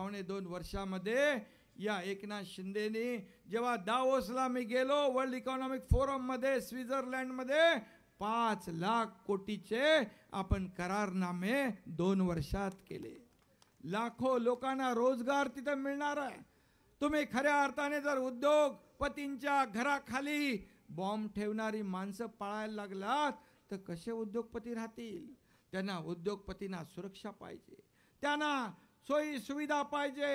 पावणे दोन वर्षामध्ये या एकनाथ शिंदेनी जेव्हा दावोसला मी गेलो वर्ल्ड इकॉनॉमिक फोरममध्ये स्वित्झर्लंडमध्ये पाच लाख कोटीचे आपण करारनामे दोन वर्षात केले लाखो लोकांना रोजगार तिथं मिळणार आहे तुम्ही खऱ्या अर्थाने जर उद्योगपतींच्या घराखाली बॉम्ब ठेवणारी माणसं पाळायला लागलात तर कसे उद्योगपती राहतील त्यांना उद्योगपतींना सुरक्षा पाहिजे त्यांना सोयी सुविधा पाहिजे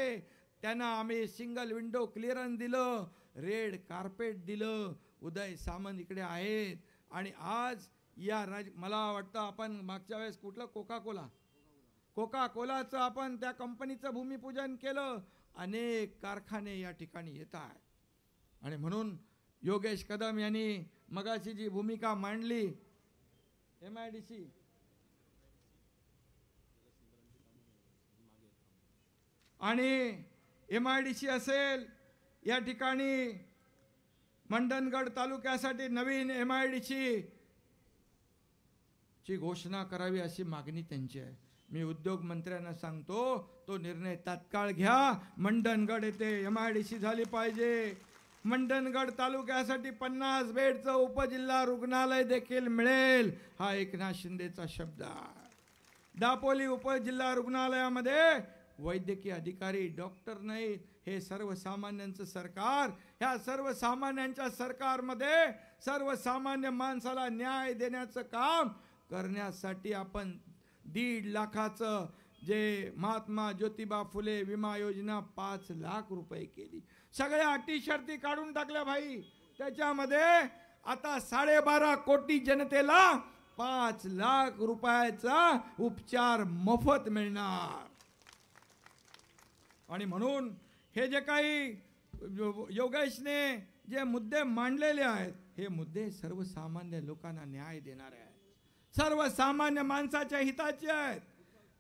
त्यांना आम्ही सिंगल विंडो क्लिअरन्स दिलं रेड कार्पेट दिलं उदय सामंत इकडे आहेत आणि आज या राज मला वाटतं आपण मागच्या वेळेस कुठलं कोका कोला कोका कोलाचं आपण त्या कंपनीचं भूमिपूजन केलं अनेक कारखाने या ठिकाणी येत आहेत आणि म्हणून योगेश कदम यांनी मगाशी जी भूमिका मांडली एम आय डी सी आणि एम आय डी सी असेल या ठिकाणी मंडणगड तालुक्यासाठी नवीन एम आय डी ची घोषणा करावी अशी मागणी त्यांची आहे मी उद्योग मंत्र्यांना सांगतो तो निर्णय तात्काळ घ्या मंडणगड येथे एम आय डी सी झाली पाहिजे मंडणगड तालुक्यासाठी पन्नास बेडचं उपजिल्हा रुग्णालय देखील मिळेल हा एकनाथ शिंदेचा शब्द दापोली उपजिल्हा रुग्णालयामध्ये वैद्यकीय अधिकारी डॉक्टर नाही हे सर्वसामान्यांचं सरकार ह्या सर्वसामान्यांच्या सरकारमध्ये सर्वसामान्य माणसाला न्याय देण्याचं काम करण्यासाठी आपण दीड लाखाचं जे महात्मा ज्योतिबा फुले विमा योजना पाच लाख रुपये केली सगळ्या अटी शर्ती काढून टाकल्या भाई त्याच्यामध्ये आता साडेबारा कोटी जनतेला पाच लाख रुपयाचा उपचार मोफत मिळणार आणि म्हणून हे जे काही योगेशने जे मुद्दे मांडलेले आहेत हे मुद्दे सर्वसामान्य लोकांना न्याय देणारे आहेत सर्वसामान्य माणसाच्या हिताचे आहेत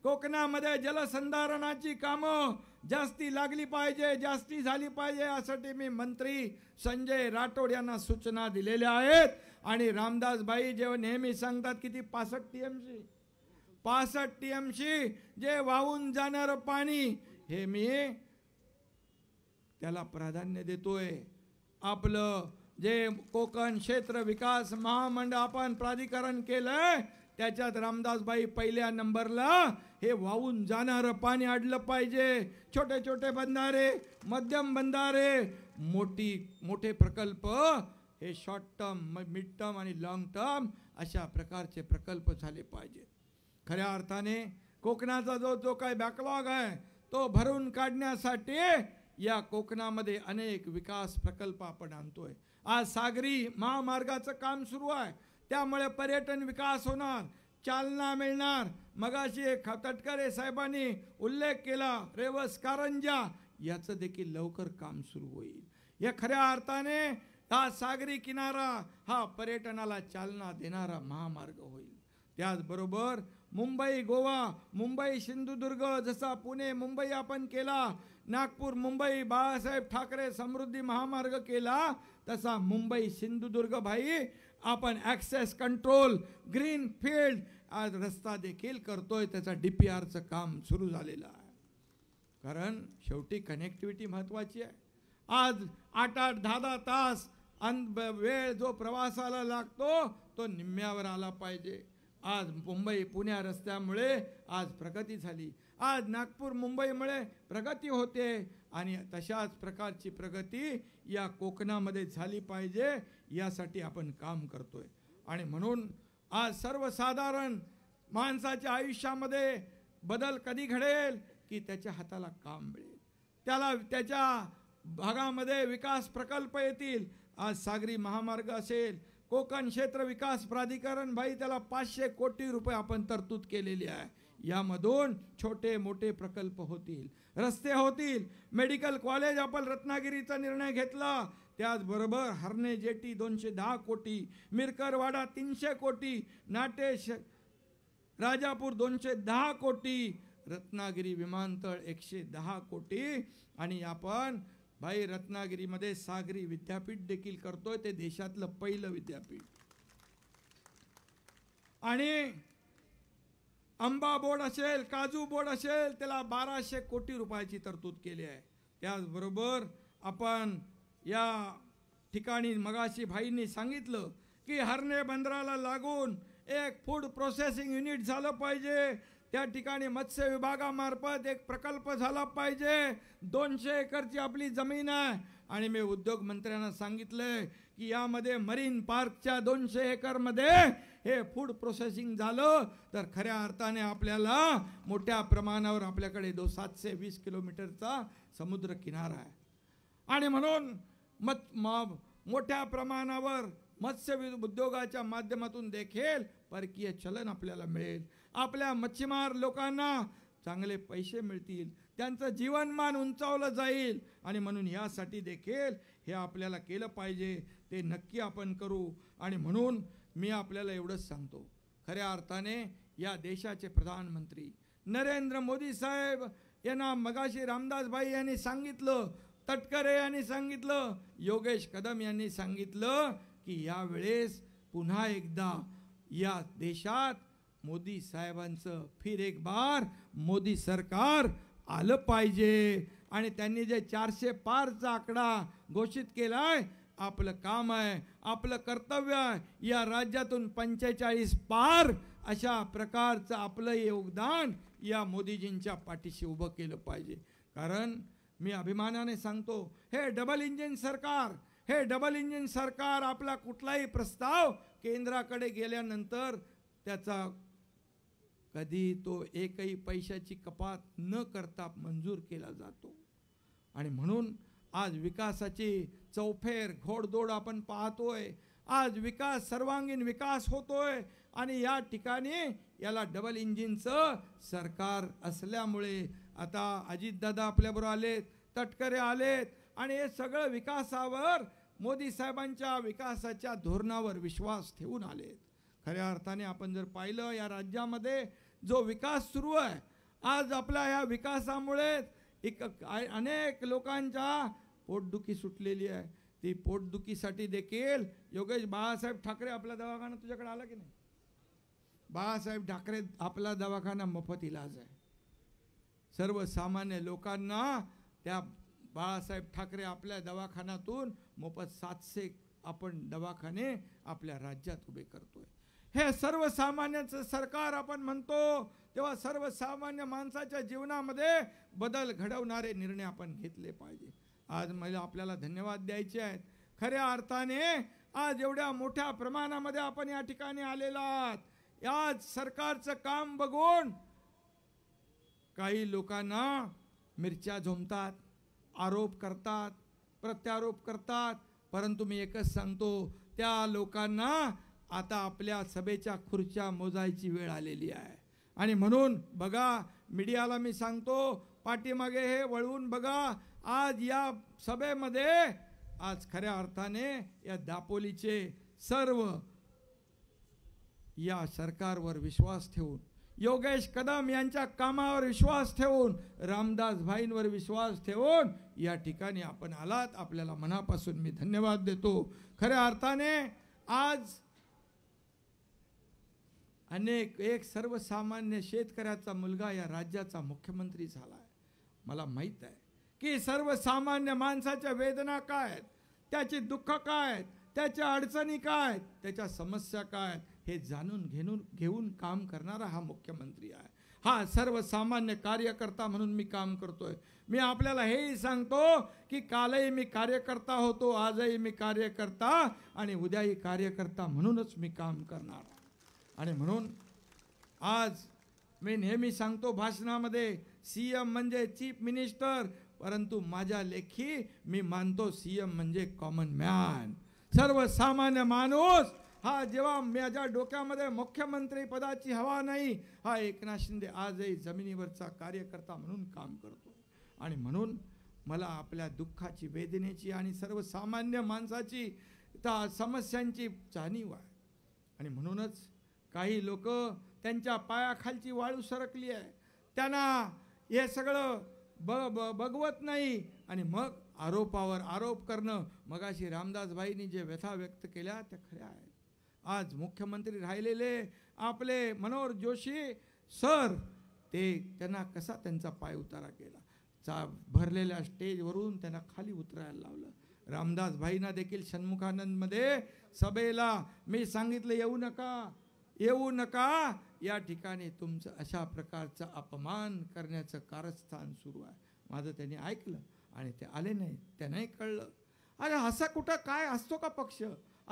कोकणामध्ये जलसंधारणाची कामं जास्ती लागली पाहिजे जास्ती झाली पाहिजे यासाठी मी मंत्री संजय राठोड यांना सूचना दिलेल्या आहेत आणि रामदासबाई जे नेहमी सांगतात किती पासष्ट टी एम सी पासष्ट टी सी जे वाहून जाणारं पाणी हे मी त्याला प्राधान्य देतोय आपलं जे कोकण क्षेत्र विकास महामंडळ आपण प्राधिकरण केलंय त्याच्यात रामदासबाई पहिल्या नंबरला हे वाहून जाणार पाणी अडलं पाहिजे छोटे छोटे बंधारे मध्यम बंधारे मोठी मोठे प्रकल्प हे शॉर्ट टर्म मिड टर्म आणि लॉंग टर्म अशा प्रकारचे प्रकल्प झाले पाहिजे खऱ्या अर्थाने कोकणाचा जो जो काय बॅकलॉग आहे तो भरून काढण्यासाठी या कोकणामध्ये अनेक विकास प्रकल्प आपण आणतोय आज सागरी महामार्गाचं काम सुरू आहे त्यामुळे पर्यटन विकास होणार चालना मिळणार मगाशी तटकरे साहेबांनी उल्लेख केला रेवस कारंजा याचं देखील लवकर काम सुरू होईल या खऱ्या अर्थाने हा सागरी किनारा हा पर्यटनाला चालना देणारा महामार्ग होईल त्याचबरोबर मुंबई गोवा मुंबई सिंधुदुर्ग जसा पुणे मुंबई आपण केला नागपूर मुंबई बाळासाहेब ठाकरे समृद्धी महामार्ग केला तसा मुंबई सिंधुदुर्ग भाई आपण ॲक्सेस कंट्रोल ग्रीन फील्ड आज रस्ता देखील करतोय त्याचा डी पी आरचं काम सुरू झालेलं आहे कारण शेवटी कनेक्टिव्हिटी महत्त्वाची आहे आज आठ आठ दहा दहा तास अन वेळ जो प्रवासाला लागतो तो निम्म्यावर आला पाहिजे आज मुंबई पुण्या रस्त्यामुळे आज प्रगती झाली आज नागपूर मुंबईमुळे प्रगती होते आणि तशाच प्रकारची प्रगती या कोकणामध्ये झाली पाहिजे यासाठी आपण काम करतो आहे आणि म्हणून आज सर्वसाधारण माणसाच्या आयुष्यामध्ये बदल कधी घडेल की त्याच्या हाताला काम मिळेल त्याला त्याच्या भागामध्ये विकास प्रकल्प येतील आज सागरी महामार्ग असेल कोकण क्षेत्र विकास प्राधिकरण भाई त्याला पाचशे कोटी रुपये आपण तरतूद केलेली आहे यामधून छोटे मोठे प्रकल्प होतील रस्ते होतील मेडिकल कॉलेज आपण रत्नागिरीचा निर्णय घेतला त्याचबरोबर हरणे जेटी दोनशे दहा कोटी मिरकरवाडा तीनशे कोटी नाटेश राजापूर दोनशे दहा कोटी रत्नागिरी विमानतळ एकशे दहा कोटी आणि आपण भाई रत्नागिरीमध्ये सागरी विद्यापीठ देखील करतोय ते देशातलं पहिलं विद्यापीठ आणि आंबा बोर्ड असेल काजू बोर्ड असेल त्याला बाराशे कोटी रुपयाची तरतूद केली आहे त्याचबरोबर आपण या ठिकाणी मगाशी भाईंनी सांगितलं की हरणे बंदराला लागून एक फूड प्रोसेसिंग युनिट झालं पाहिजे त्या ठिकाणी मत्स्य विभागामार्फत एक प्रकल्प झाला पाहिजे दोनशे एकरची आपली जमीन आहे आणि मी उद्योग मंत्र्यांना सांगितलं की यामध्ये मरीन पार्कच्या दोनशे एकरमध्ये हे फूड प्रोसेसिंग झालं तर खऱ्या अर्थाने आपल्याला मोठ्या प्रमाणावर आपल्याकडे दो सातशे वीस किलोमीटरचा समुद्र किनारा आहे आणि म्हणून मत मोठ्या प्रमाणावर मत्स्य उद्योगाच्या माध्यमातून देखील परकीय चलन आपल्याला मिळेल आपल्या मच्छीमार लोकांना चांगले पैसे मिळतील त्यांचं जीवनमान उंचावलं जाईल आणि म्हणून यासाठी देखील हे आपल्याला केलं पाहिजे ते नक्की आपण करू आणि म्हणून मी आपल्याला एवढंच सांगतो खऱ्या अर्थाने या देशाचे प्रधानमंत्री नरेंद्र मोदी साहेब यांना मगाशी रामदास भाई यांनी सांगितलं तटकरे यांनी सांगितलं योगेश कदम यांनी सांगितलं की यावेळेस पुन्हा एकदा या देशात मोदी साहेबांचं फिर एक बार मोदी सरकार आलं पाहिजे आणि त्यांनी जे चारशे पारचा आकडा घोषित केला आहे आपलं काम आहे आपलं कर्तव्य आहे या राज्यातून पंचेचाळीस पार अशा प्रकारचं आपलं योगदान या मोदीजींच्या पाठीशी उभं केलं पाहिजे कारण मी अभिमानाने सांगतो हे डबल इंजिन सरकार हे डबल इंजिन सरकार आपला कुठलाही प्रस्ताव केंद्राकडे गेल्यानंतर त्याचा कधी तो एकही पैशाची कपात न करता मंजूर केला जातो आणि म्हणून आज विकासाची चौफेर घोडदोड आपण पाहतोय आज विकास सर्वांगीण विकास होतोय आणि या ठिकाणी याला डबल इंजिनचं सरकार असल्यामुळे आता अजितदादा आपल्याबरोबर आलेत तटकरे आलेत आणि हे सगळं विकासावर मोदी साहेबांच्या विकासाच्या धोरणावर विश्वास ठेवून आलेत खऱ्या अर्थाने आपण जर पाहिलं या राज्यामध्ये जो विकास सुरू आहे आज आपल्या ह्या विकासामुळे एक अनेक लोकांच्या पोटदुखी सुटलेली आहे ती पोटदुखीसाठी देखील योगेश बाळासाहेब ठाकरे आपला दवाखाना तुझ्याकडे आला की नाही बाळासाहेब ठाकरे आपला दवाखाना मोफत इलाज आहे सर्वसामान्य लोकांना त्या बाळासाहेब ठाकरे आपल्या दवाखान्यातून मोफत सातशे आपण दवाखाने आपल्या राज्यात उभे करतोय हे सर्वसामान्याचं सरकार आपण म्हणतो तेव्हा सर्वसामान्य माणसाच्या जीवनामध्ये बदल घडवणारे निर्णय आपण घेतले पाहिजे आज मला आपल्याला धन्यवाद द्यायचे आहेत खऱ्या अर्थाने आज एवढ्या मोठ्या प्रमाणामध्ये आपण या ठिकाणी आलेला आहात आज सरकारचं काम बघून काही लोकांना मिरच्या झोमतात आरोप करतात प्रत्यारोप करतात परंतु मी एकच सांगतो त्या लोकांना आता आपल्या सभेच्या खुर्च्या मोजायची वेळ आलेली आहे आणि म्हणून बघा मीडियाला मी सांगतो पाठीमागे हे वळवून बघा आज या सभेमध्ये आज खऱ्या अर्थाने या दापोलीचे सर्व या सरकारवर विश्वास ठेवून योगेश कदम यांच्या कामावर विश्वास ठेवून रामदास भाईंवर विश्वास ठेवून या ठिकाणी आपण आलात आपल्याला मनापासून मी धन्यवाद देतो खऱ्या अर्थाने आज अनेक एक सर्वसामान्य शेतकऱ्याचा मुलगा या राज्याचा मुख्यमंत्री झाला आहे मला माहीत आहे की सर्वसामान्य माणसाच्या वेदना काय आहेत त्याची दुःख काय आहेत त्याच्या अडचणी काय आहेत त्याच्या समस्या काय आहेत हे जाणून घेऊन घेऊन काम करणारा हा मुख्यमंत्री आहे हा सर्वसामान्य कार्यकर्ता म्हणून मी काम करतोय मी आपल्याला हेही सांगतो की कालही मी कार्यकर्ता होतो आजही मी कार्यकर्ता आणि उद्याही कार्यकर्ता म्हणूनच मी काम करणार आणि म्हणून आज मी नेहमी सांगतो भाषणामध्ये सी एम म्हणजे चीफ मिनिस्टर परंतु माझ्या लेखी मी मानतो सी एम म्हणजे कॉमन मॅन सर्वसामान्य माणूस हा जेव्हा माझ्या डोक्यामध्ये मुख्यमंत्री पदाची हवा नाही हा एकनाथ शिंदे आजही जमिनीवरचा कार्यकर्ता म्हणून काम करतो आणि म्हणून मला आपल्या दुःखाची वेदनेची आणि सर्वसामान्य माणसाची त्या समस्यांची जाणीव आहे आणि म्हणूनच काही लोक त्यांच्या पायाखालची वाळू सरकली आहे त्यांना हे सगळं ब ब बघवत नाही आणि मग आरोपावर आरोप करणं मगाशी रामदास भाईंनी जे व्यथा व्यक्त केल्या त्या खऱ्या आहेत आज मुख्यमंत्री राहिलेले आपले मनोहर जोशी सर ते त्यांना कसा त्यांचा पाय उतारा केला चा भरलेल्या स्टेजवरून त्यांना खाली उतरायला लावलं रामदासभाईंना देखील षण्मुखानंदमध्ये सभेला मी सांगितलं येऊ नका येऊ नका या ठिकाणी तुमचं अशा प्रकारचं अपमान करण्याचं कारस्थान सुरू आहे माझं त्यांनी ऐकलं आणि ते आले नाही त्यांनाही कळलं अरे असा कुठं काय असतो का पक्ष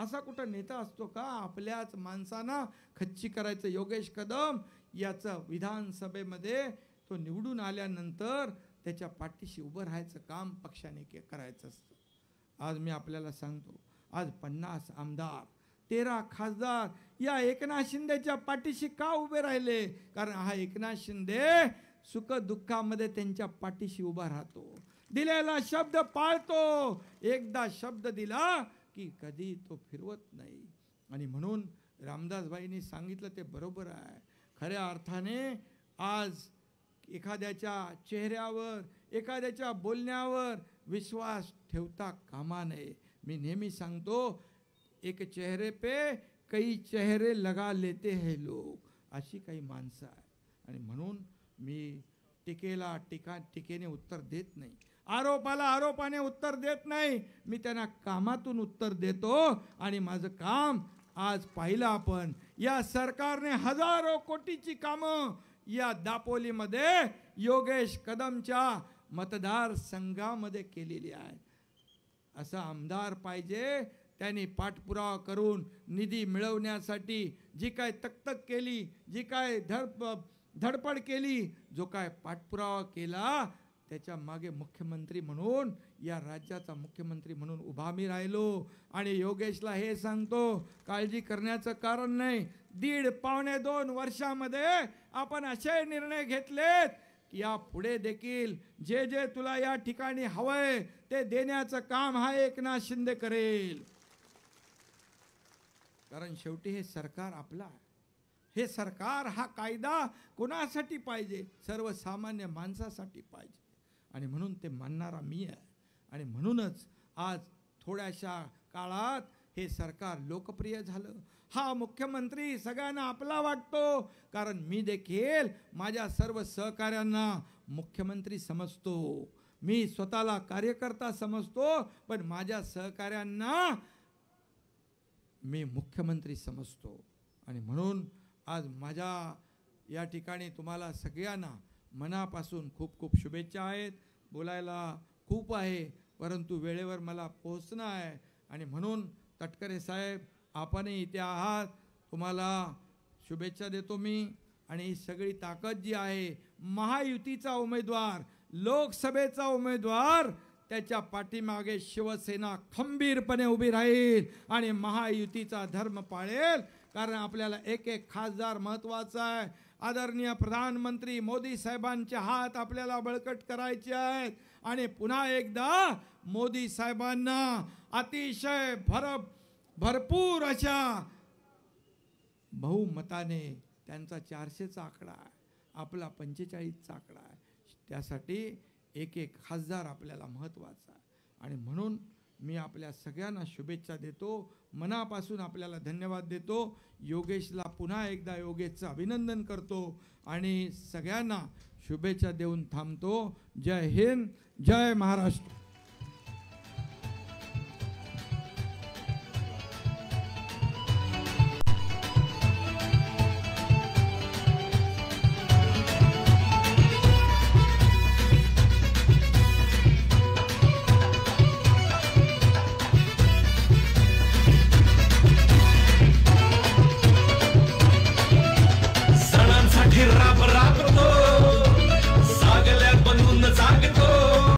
असा कुठं नेता असतो का आपल्याच माणसांना खच्ची करायचं योगेश कदम याचं विधानसभेमध्ये तो निवडून आल्यानंतर त्याच्या पाठीशी उभं राहायचं काम पक्षाने के करायचं असतं आज मी आपल्याला सांगतो आज पन्नास आमदार तेरा खासदार या एकनाथ शिंदेच्या पाठीशी का उभे राहिले कारण हा एकनाथ शिंदे सुख दुःखामध्ये त्यांच्या पाठीशी उभा राहतो दिलेला शब्द पाळतो एकदा शब्द दिला की कधी तो फिरवत नाही आणि म्हणून रामदासबाईंनी सांगितलं ते बरोबर आहे खऱ्या अर्थाने आज एखाद्याच्या चेहऱ्यावर एखाद्याच्या बोलण्यावर विश्वास ठेवता कामा नये मी नेहमी सांगतो एक चेहरे पे काही चेहरे लगा लेते हैं लोक अशी काही माणसं आहे आणि म्हणून मी टीकेला टीका टीकेने उत्तर देत नाही आरोपाला आरोपाने उत्तर देत नाही मी त्यांना कामातून उत्तर देतो आणि माझं काम आज पाहिलं आपण या सरकारने हजारो कोटीची कामं या दापोलीमध्ये योगेश कदमच्या मतदारसंघामध्ये केलेली आहे असं आमदार पाहिजे त्यांनी पाठपुरावा करून निधी मिळवण्यासाठी जी काय तकतक केली जी काय धड धडपड केली जो काय पाठपुरावा केला त्याच्या मागे मुख्यमंत्री म्हणून या राज्याचा मुख्यमंत्री म्हणून उभा मी राहिलो आणि योगेशला हे सांगतो काळजी करण्याचं कारण नाही दीड पावणे दोन वर्षामध्ये आपण असे निर्णय घेतलेत या पुढे देखील जे जे तुला या ठिकाणी हवंय ते देण्याचं काम हा एकनाथ शिंदे करेल कारण शेवटी हे सरकार आपला आहे हे सरकार हा कायदा कोणासाठी पाहिजे सर्वसामान्य माणसासाठी पाहिजे आणि म्हणून ते मानणारा मी आहे आणि म्हणूनच आज थोड्याशा काळात हे सरकार लोकप्रिय झालं हा मुख्यमंत्री सगळ्यांना आपला वाटतो कारण मी देखील माझ्या सर्व सहकाऱ्यांना मुख्यमंत्री समजतो मी स्वतःला कार्यकर्ता समजतो पण माझ्या सहकाऱ्यांना मी मुख्यमंत्री समजतो आणि म्हणून आज माझ्या या ठिकाणी तुम्हाला सगळ्यांना मनापासून खूप खूप शुभेच्छा आहेत बोलायला खूप आहे परंतु वेळेवर मला पोहोचणं आहे आणि म्हणून तटकरे साहेब आपणही इथे आहात तुम्हाला शुभेच्छा देतो मी आणि ही सगळी ताकद जी आहे महायुतीचा उमेदवार लोकसभेचा उमेदवार त्याच्या पाठीमागे शिवसेना खंबीरपणे उभी राहील आणि महायुतीचा धर्म पाळेल कारण आपल्याला एक एक खासदार महत्त्वाचा आहे आदरणीय प्रधानमंत्री मोदी साहेबांचे हात आपल्याला बळकट करायचे आहेत आणि पुन्हा एकदा मोदी साहेबांना अतिशय भर भरपूर अशा बहुमताने त्यांचा चारशेचा आकडा आहे आपला पंचेचाळीसचा आकडा आहे त्यासाठी एक एक खासदार आपल्याला महत्त्वाचा आणि म्हणून मी आपल्या सगळ्यांना शुभेच्छा देतो मनापासून आपल्याला धन्यवाद देतो योगेशला पुन्हा एकदा योगेशचं अभिनंदन करतो आणि सगळ्यांना शुभेच्छा देऊन थांबतो जय हिंद जय महाराष्ट्र